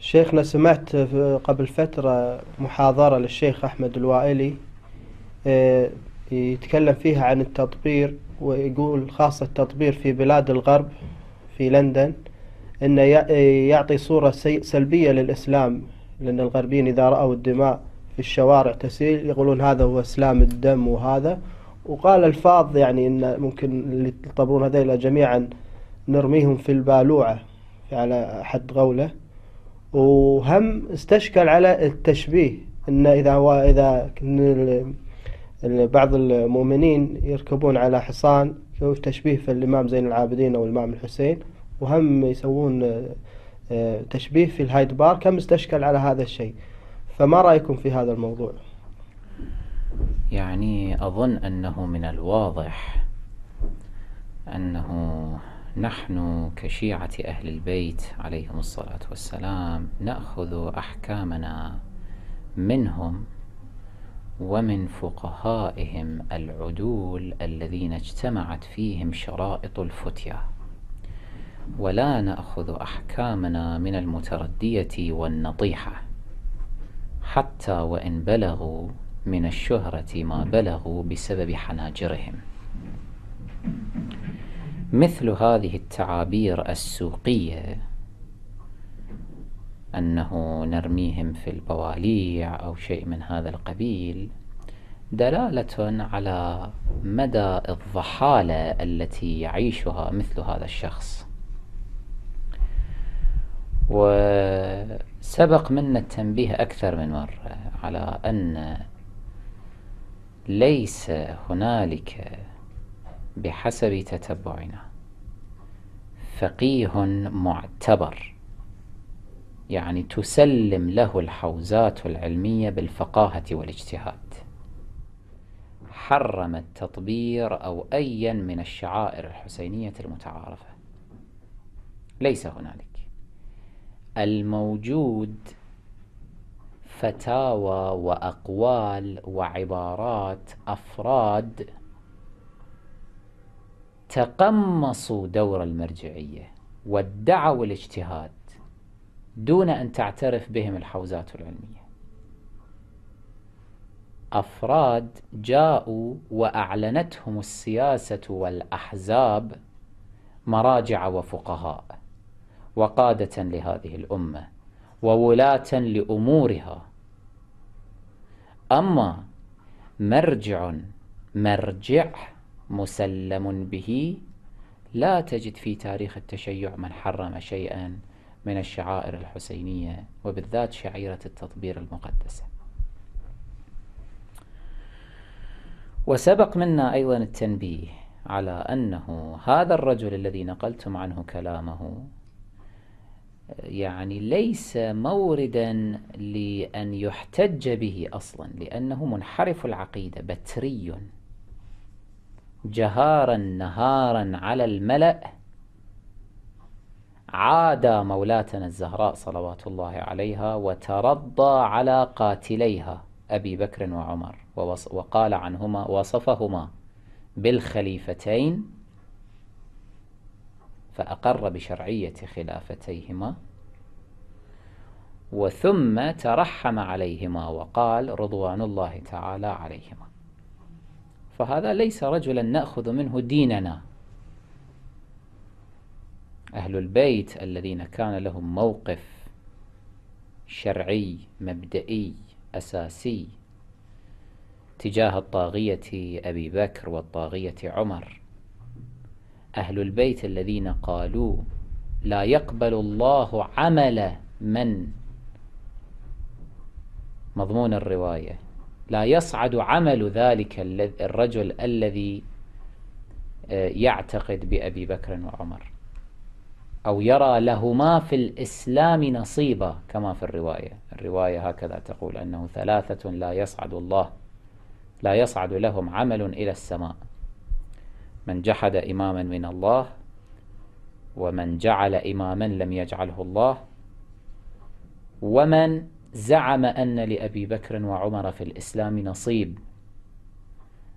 شيخنا سمعت قبل فترة محاضرة للشيخ أحمد الوائلي آه، يتكلم فيها عن التطبير ويقول خاصة التطبير في بلاد الغرب في لندن أنه آه، يعطي صورة سلبية للإسلام لأن الغربيين إذا رأوا الدماء في الشوارع تسيل يقولون هذا هو إسلام الدم وهذا وقال الفاظ يعني أن ممكن اللي يطبرون هذيلا جميعا نرميهم في البالوعة على حد قوله وهم استشكل على التشبيه ان اذا هو اذا بعض المؤمنين يركبون على حصان شوف تشبيه في الامام زين العابدين او الامام الحسين وهم يسوون آه، تشبيه في الهايد بار كم استشكل على هذا الشيء فما رايكم في هذا الموضوع؟ يعني اظن انه من الواضح انه نحن كشيعة أهل البيت عليهم الصلاة والسلام نأخذ أحكامنا منهم ومن فقهائهم العدول الذين اجتمعت فيهم شرائط الفتية ولا نأخذ أحكامنا من المتردية والنطيحة حتى وإن بلغوا من الشهرة ما بلغوا بسبب حناجرهم مثل هذه التعابير السوقية أنه نرميهم في البواليع أو شيء من هذا القبيل دلالة على مدى الضحالة التي يعيشها مثل هذا الشخص وسبق منا التنبيه أكثر من مرة على أن ليس هنالك بحسب تتبعنا فقيه معتبر يعني تسلم له الحوزات العلمية بالفقاهة والاجتهاد حرم التطبير أو أيا من الشعائر الحسينية المتعارفة ليس هنالك الموجود فتاوى وأقوال وعبارات أفراد تقمصوا دور المرجعية وادعوا الاجتهاد دون أن تعترف بهم الحوزات العلمية أفراد جاءوا وأعلنتهم السياسة والأحزاب مراجع وفقهاء وقادة لهذه الأمة وولاة لأمورها أما مرجع مرجع مسلم به لا تجد في تاريخ التشيع من حرم شيئا من الشعائر الحسينية وبالذات شعيرة التطبير المقدسة وسبق منا أيضا التنبيه على أنه هذا الرجل الذي نقلتم عنه كلامه يعني ليس موردا لأن يحتج به أصلا لأنه منحرف العقيدة بتري جهارا نهارا على الملأ عاد مولاتنا الزهراء صلوات الله عليها وترضى على قاتليها أبي بكر وعمر وقال عنهما وصفهما بالخليفتين فأقر بشرعية خلافتيهما وثم ترحم عليهما وقال رضوان الله تعالى عليهما فهذا ليس رجلا نأخذ منه ديننا أهل البيت الذين كان لهم موقف شرعي مبدئي أساسي تجاه الطاغية أبي بكر والطاغية عمر أهل البيت الذين قالوا لا يقبل الله عمل من مضمون الرواية لا يصعد عمل ذلك الرجل الذي آه، يعتقد بأبي بكر وعمر أو يرى لهما في الإسلام نصيبا كما في الرواية الرواية هكذا تقول أنه ثلاثة لا يصعد الله لا يصعد لهم عمل إلى السماء من جحد إماما من الله ومن جعل إماما لم يجعله الله ومن زعم أن لأبي بكر وعمر في الإسلام نصيب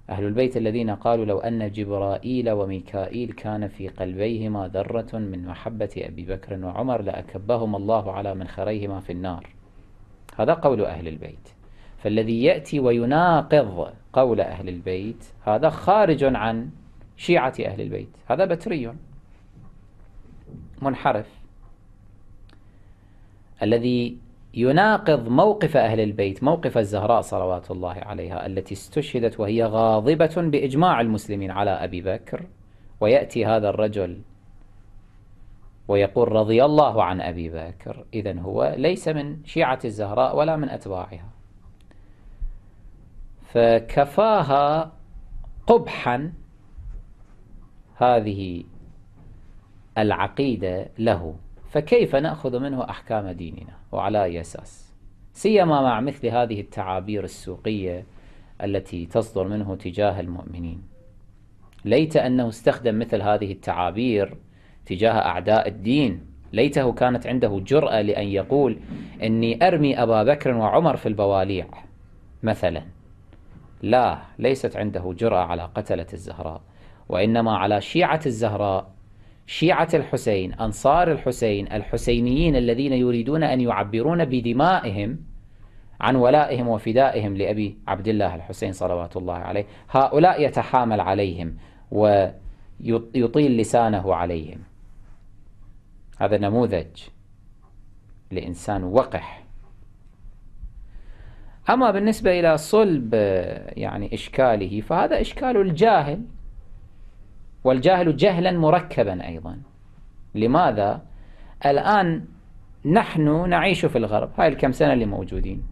أهل البيت الذين قالوا لو أن جبرائيل وميكائيل كان في قلبيهما ذرة من محبة أبي بكر وعمر لأكبهم الله على منخريهما في النار هذا قول أهل البيت فالذي يأتي ويناقض قول أهل البيت هذا خارج عن شيعة أهل البيت هذا بتري منحرف الذي يناقض موقف أهل البيت موقف الزهراء صلوات الله عليها التي استشهدت وهي غاضبة بإجماع المسلمين على أبي بكر ويأتي هذا الرجل ويقول رضي الله عن أبي بكر إذا هو ليس من شيعة الزهراء ولا من أتباعها فكفاها قبحا هذه العقيدة له فكيف نأخذ منه أحكام ديننا وعلى أي أساس سيما مع مثل هذه التعابير السوقية التي تصدر منه تجاه المؤمنين ليت أنه استخدم مثل هذه التعابير تجاه أعداء الدين ليته كانت عنده جرأة لأن يقول إني أرمي أبا بكر وعمر في البواليع مثلا لا ليست عنده جرأة على قتلة الزهراء وإنما على شيعة الزهراء شيعة الحسين أنصار الحسين الحسينيين الذين يريدون أن يعبرون بدمائهم عن ولائهم وفدائهم لأبي عبد الله الحسين صلوات الله عليه هؤلاء يتحامل عليهم ويطيل لسانه عليهم هذا نموذج لإنسان وقح أما بالنسبة إلى صلب يعني إشكاله فهذا إشكال الجاهل والجاهل جهلا مركبا أيضا لماذا؟ الآن نحن نعيش في الغرب هاي الكم سنة اللي موجودين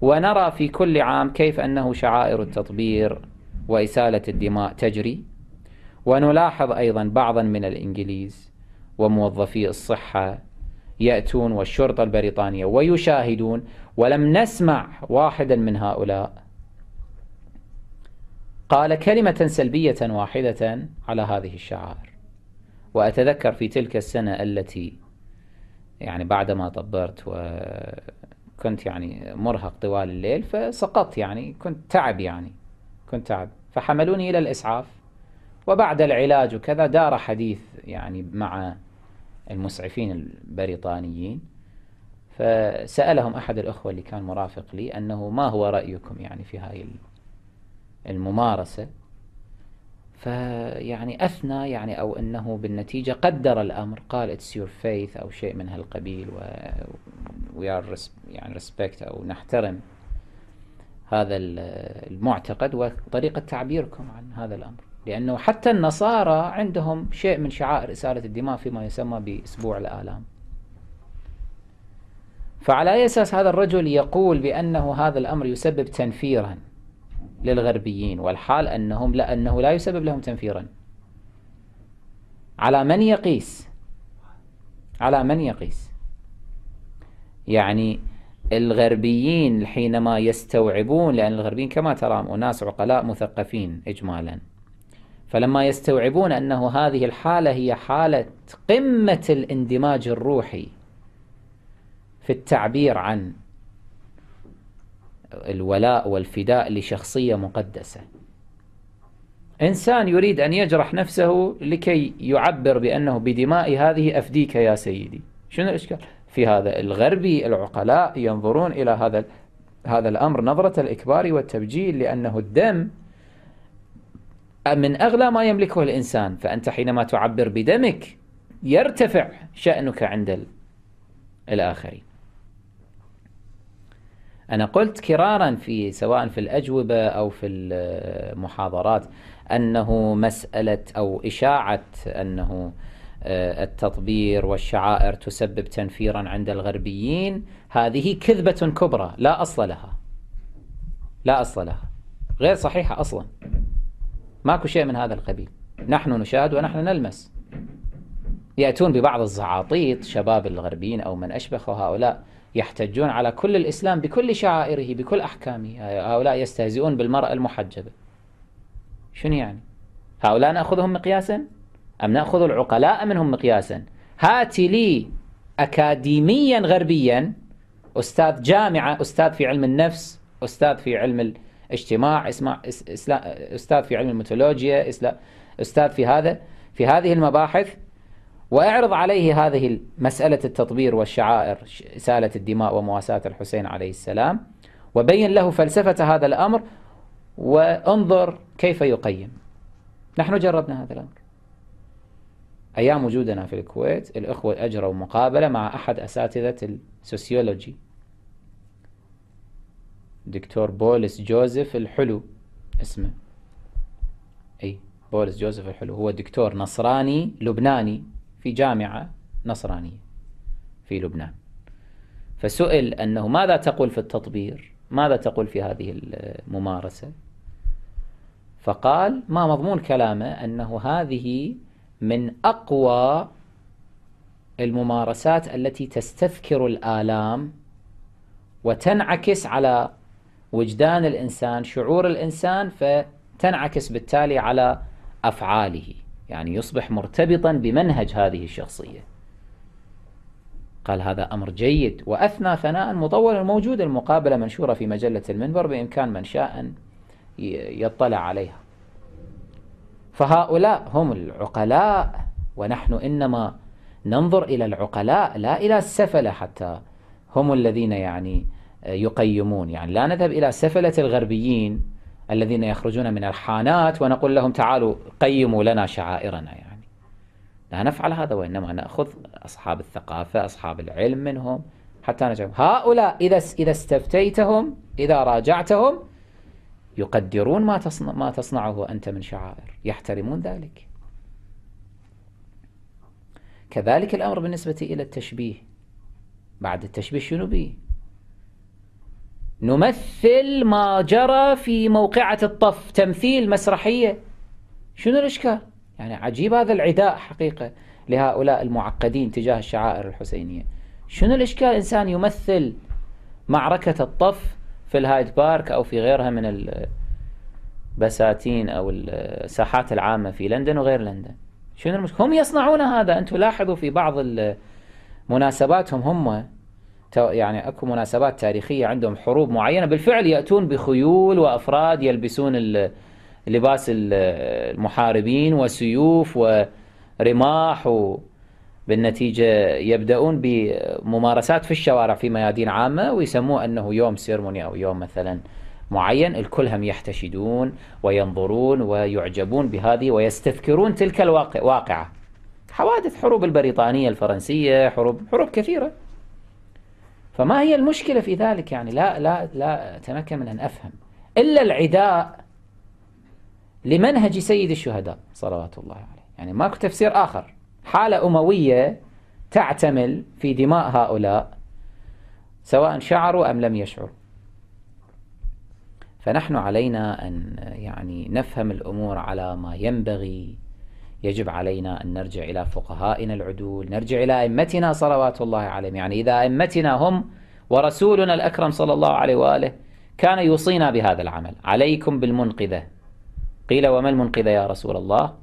ونرى في كل عام كيف أنه شعائر التطبير وإسالة الدماء تجري ونلاحظ أيضا بعضا من الإنجليز وموظفي الصحة يأتون والشرطة البريطانية ويشاهدون ولم نسمع واحدا من هؤلاء قال كلمة سلبية واحدة على هذه الشعائر وأتذكر في تلك السنة التي يعني بعدما طبرت وكنت يعني مرهق طوال الليل فسقطت يعني كنت تعب يعني كنت تعب فحملوني إلى الإسعاف وبعد العلاج وكذا دار حديث يعني مع المسعفين البريطانيين فسألهم أحد الأخوة اللي كان مرافق لي أنه ما هو رأيكم يعني في هاي الممارسة فيعني أثنى يعني أو أنه بالنتيجة قدر الأمر قال it's your faith أو شيء من هالقبيل و we are يعني respect أو نحترم هذا المعتقد وطريقة تعبيركم عن هذا الأمر لأنه حتى النصارى عندهم شيء من شعائر إسالة الدماء فيما يسمى بأسبوع الآلام فعلى أي أساس هذا الرجل يقول بأنه هذا الأمر يسبب تنفيرا للغربيين والحال أنهم لانه لا يسبب لهم تنفيرا على من يقيس على من يقيس يعني الغربيين حينما يستوعبون لأن الغربيين كما ترى أناس عقلاء مثقفين إجمالا فلما يستوعبون أنه هذه الحالة هي حالة قمة الاندماج الروحي في التعبير عن الولاء والفداء لشخصية مقدسة إنسان يريد أن يجرح نفسه لكي يعبر بأنه بدماء هذه أفديك يا سيدي شنو الإشكال؟ في هذا الغربي العقلاء ينظرون إلى هذا هذا الأمر نظرة الإكبار والتبجيل لأنه الدم من أغلى ما يملكه الإنسان فأنت حينما تعبر بدمك يرتفع شأنك عند الآخرين أنا قلت كرارا في سواء في الأجوبة أو في المحاضرات أنه مسألة أو إشاعة أنه آه، التطبير والشعائر تسبب تنفيرا عند الغربيين هذه كذبة كبرى لا أصل لها لا أصل لها غير صحيحة أصلا ماكو شيء من هذا القبيل نحن نشاهد ونحن نلمس يأتون ببعض الزعاطيط شباب الغربيين أو من أشبه هؤلاء يحتجون على كل الإسلام بكل شعائره بكل أحكامه هؤلاء يستهزئون بالمرأة المحجبة شنو يعني هؤلاء نأخذهم مقياسا أم نأخذ العقلاء منهم مقياسا هات لي أكاديميا غربيا أستاذ جامعة أستاذ في علم النفس أستاذ في علم الاجتماع أستاذ في علم الميثولوجيا أستاذ في هذا في هذه المباحث وأعرض عليه هذه مسألة التطبير والشعائر سالة الدماء ومواساة الحسين عليه السلام وبين له فلسفة هذا الأمر وانظر كيف يقيم نحن جربنا هذا الأمر أيام وجودنا في الكويت الأخوة أجروا مقابلة مع أحد أساتذة السوسيولوجي دكتور بولس جوزيف الحلو اسمه أي بولس جوزيف الحلو هو دكتور نصراني لبناني في جامعة نصرانية في لبنان فسئل أنه ماذا تقول في التطبير ماذا تقول في هذه الممارسة فقال ما مضمون كلامه أنه هذه من أقوى الممارسات التي تستذكر الآلام وتنعكس على وجدان الإنسان شعور الإنسان فتنعكس بالتالي على أفعاله يعني يصبح مرتبطا بمنهج هذه الشخصية قال هذا أمر جيد وأثنى ثناء مطولا موجود المقابلة منشورة في مجلة المنبر بإمكان من شاء أن يطلع عليها فهؤلاء هم العقلاء ونحن إنما ننظر إلى العقلاء لا إلى السفلة حتى هم الذين يعني يقيمون يعني لا نذهب إلى سفلة الغربيين الذين يخرجون من الحانات ونقول لهم تعالوا قيموا لنا شعائرنا يعني لا نفعل هذا وإنما نأخذ أصحاب الثقافة أصحاب العلم منهم حتى نجعل هؤلاء إذا إذا استفتيتهم إذا راجعتهم يقدرون ما تصنع ما تصنعه أنت من شعائر يحترمون ذلك كذلك الأمر بالنسبة إلى التشبيه بعد التشبيه شنو بيه نمثل ما جرى في موقعة الطف تمثيل مسرحية شنو الإشكال؟ يعني عجيب هذا العداء حقيقة لهؤلاء المعقدين تجاه الشعائر الحسينية شنو الإشكال إنسان يمثل معركة الطف في الهايد بارك أو في غيرها من البساتين أو الساحات العامة في لندن وغير لندن شنو المشكلة هم يصنعون هذا أنتم لاحظوا في بعض مناسباتهم هم يعني اكو مناسبات تاريخيه عندهم حروب معينه بالفعل ياتون بخيول وافراد يلبسون لباس المحاربين وسيوف ورماح وبالنتيجه يبدأون بممارسات في الشوارع في ميادين عامة ويسموه أنه يوم سيرموني أو يوم مثلا معين الكل هم يحتشدون وينظرون ويعجبون بهذه ويستذكرون تلك الواقعة حوادث حروب البريطانية الفرنسية حروب حروب كثيرة فما هي المشكلة في ذلك يعني لا لا لا أتمكن من أن أفهم إلا العداء لمنهج سيد الشهداء صلوات الله عليه يعني ماكو تفسير آخر حالة أموية تعتمل في دماء هؤلاء سواء شعروا أم لم يشعروا فنحن علينا أن يعني نفهم الأمور على ما ينبغي يجب علينا أن نرجع إلى فقهائنا العدول نرجع إلى أئمتنا صلوات الله عليهم يعني إذا أئمتنا هم ورسولنا الأكرم صلى الله عليه وآله كان يوصينا بهذا العمل عليكم بالمنقذة قيل وما المنقذة يا رسول الله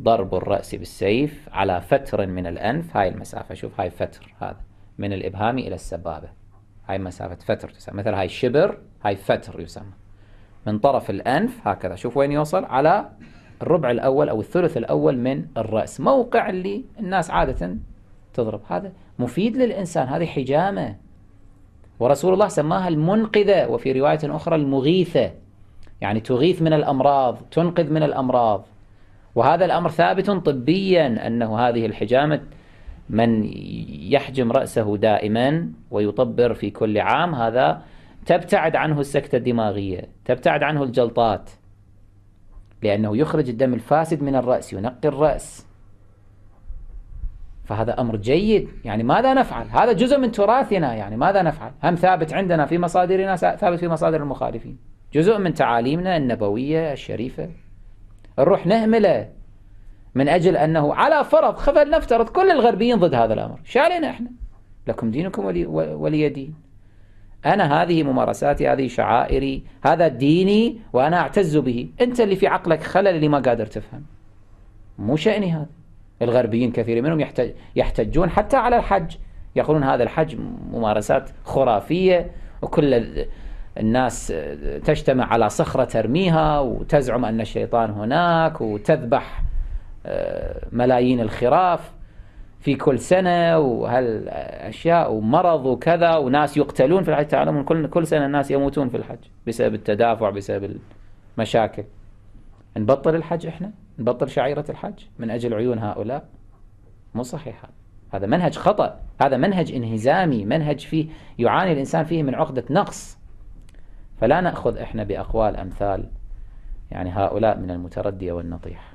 ضرب الرأس بالسيف على فتر من الأنف هاي المسافة شوف هاي فتر هذا من الإبهام إلى السبابة هاي مسافة فتر تسمى مثل هاي شبر هاي فتر يسمى من طرف الأنف هكذا شوف وين يوصل على الربع الأول أو الثلث الأول من الرأس موقع اللي الناس عادة تضرب هذا مفيد للإنسان هذه حجامة ورسول الله سماها المنقذة وفي رواية أخرى المغيثة يعني تغيث من الأمراض تنقذ من الأمراض وهذا الأمر ثابت طبيا أنه هذه الحجامة من يحجم رأسه دائما ويطبر في كل عام هذا تبتعد عنه السكتة الدماغية تبتعد عنه الجلطات لأنه يخرج الدم الفاسد من الرأس ينقي الرأس فهذا أمر جيد يعني ماذا نفعل هذا جزء من تراثنا يعني ماذا نفعل هم ثابت عندنا في مصادرنا ثابت في مصادر المخالفين جزء من تعاليمنا النبوية الشريفة نروح نهمله من أجل أنه على فرض خفل نفترض كل الغربيين ضد هذا الأمر شو علينا إحنا لكم دينكم ولي, ولي دين أنا هذه ممارساتي هذه شعائري هذا ديني وأنا أعتز به أنت اللي في عقلك خلل اللي ما قادر تفهم مو شأني هذا الغربيين كثير منهم يحتج يحتجون حتى على الحج يقولون هذا الحج ممارسات خرافية وكل الناس تجتمع على صخرة ترميها وتزعم أن الشيطان هناك وتذبح آه، ملايين الخراف في كل سنة وهالأشياء ومرض وكذا وناس يقتلون في الحج تعلمون كل كل سنة الناس يموتون في الحج بسبب التدافع بسبب المشاكل نبطل الحج احنا نبطل شعيرة الحج من أجل عيون هؤلاء مو صحيح هذا منهج خطأ هذا منهج انهزامي منهج فيه يعاني الإنسان فيه من عقدة نقص فلا نأخذ احنا بأقوال أمثال يعني هؤلاء من المتردية والنطيحة